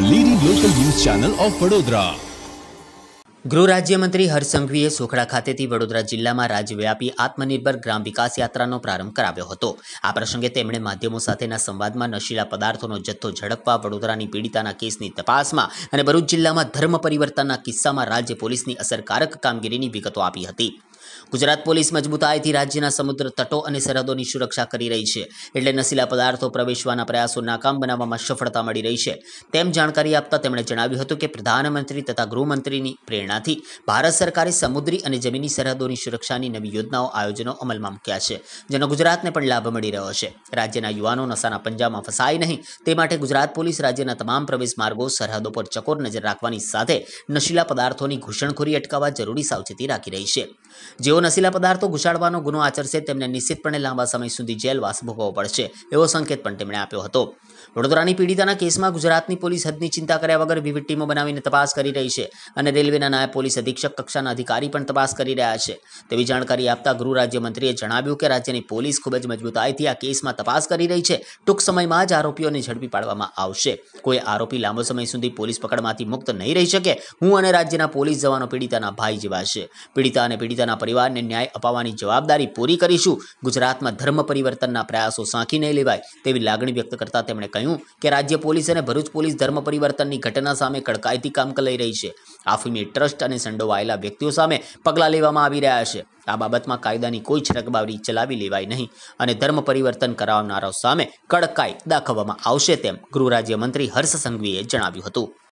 ગૃહ રાજ્યમંત્રી હરસંઘવીએ સોખડા ખાતેથી વડોદરા જિલ્લામાં રાજ્યવ્યાપી આત્મનિર્ભર ગ્રામ વિકાસ યાત્રાનો પ્રારંભ કરાવ્યો હતો આ પ્રસંગે તેમણે માધ્યમો સાથેના સંવાદમાં નશીલા પદાર્થોનો જથ્થો ઝડપવા વડોદરાની પીડિતાના કેસની તપાસમાં અને ભરૂચ જિલ્લામાં ધર્મ પરિવર્તનના કિસ્સામાં રાજ્ય પોલીસની અસરકારક કામગીરીની વિગતો આપી હતી ગુજરાત પોલીસ મજબૂતાઈથી રાજ્યના સમુદ્ર તટો અને સરહદોની સુરક્ષા કરી રહી છે એટલે નશીલા પદાર્થો પ્રવેશવાના પ્રયાસો નાકામ બનાવવામાં સફળતા મળી રહી છે તેમ જાણકારી આપતા તેમણે જણાવ્યું હતું કે પ્રધાનમંત્રી તથા ગૃહમંત્રીની પ્રેરણાથી ભારત સરકારે સમુદ્રી અને જમીની સરહદોની સુરક્ષાની નવી યોજનાઓ આયોજનો અમલમાં મૂક્યા છે જેનો ગુજરાતને પણ લાભ મળી રહ્યો છે રાજ્યના યુવાનો નશાના પંજામાં ફસાય નહીં તે માટે ગુજરાત પોલીસ રાજ્યના તમામ પ્રવેશ માર્ગો સરહદો પર ચકોર નજર રાખવાની સાથે નશીલા પદાર્થોની ઘૂસણખોરી અટકાવવા જરૂરી સાવચેતી રાખી રહી છે જેઓ જેઓ નશીલા પદાર્થો ઘુસાડવાનો ગુનો આચરશે તેમને નિશ્ચિતપણે લાંબા સમય સુધી જેલવાસ ભોગવવો પડશે એવો સંકેત પણ તેમણે આપ્યો હતો વડોદરાની પીડિતાના કેસમાં ગુજરાતની પોલીસ હદની ચિંતા કર્યા વગર વિવિધ ટીમો બનાવીને તપાસ કરી રહી છે અને રેલવેના નાયબ પોલીસ અધિક્ષક કક્ષાના અધિકારી પણ તપાસ કરી રહ્યા છે તેવી જાણકારી આપતા ગૃહ રાજ્યમંત્રીએ જણાવ્યું કે રાજ્યની પોલીસ ખૂબ જ મજબૂતાઈથી આ કેસમાં તપાસ કરી રહી છે ટૂંક સમયમાં જ આરોપીઓને ઝડપી પાડવામાં આવશે કોઈ આરોપી લાંબો સમય સુધી પોલીસ પકડમાંથી મુક્ત નહીં રહી શકે હું અને રાજ્યના પોલીસ જવાનો પીડિતાના ભાઈ જેવા છે પીડિતા અને પીડિતાના પરિવાર પરિવારને ન્યાય અપાવવાની જવાબદારી પૂરી કરીશું ગુજરાતમાં ધર્મ પરિવર્તનના પ્રયાસો સાંખી નહીં લેવાય તેવી લાગણી વ્યક્ત કરતા તેમણે કહ્યું કે રાજ્ય પોલીસ અને ભરૂચ પોલીસ ધર્મ પરિવર્તનની ઘટના સામે કડકાઈથી કામ લઈ રહી છે આફીમી ટ્રસ્ટ અને સંડોવાયેલા વ્યક્તિઓ સામે પગલાં લેવામાં આવી રહ્યા છે આ બાબતમાં કાયદાની કોઈ છરકબાવરી ચલાવી લેવાય નહીં અને ધર્મ પરિવર્તન કરાવનારાઓ સામે કડકાઈ દાખવવામાં આવશે તેમ ગૃહ રાજ્યમંત્રી હર્ષ સંઘવીએ જણાવ્યું હતું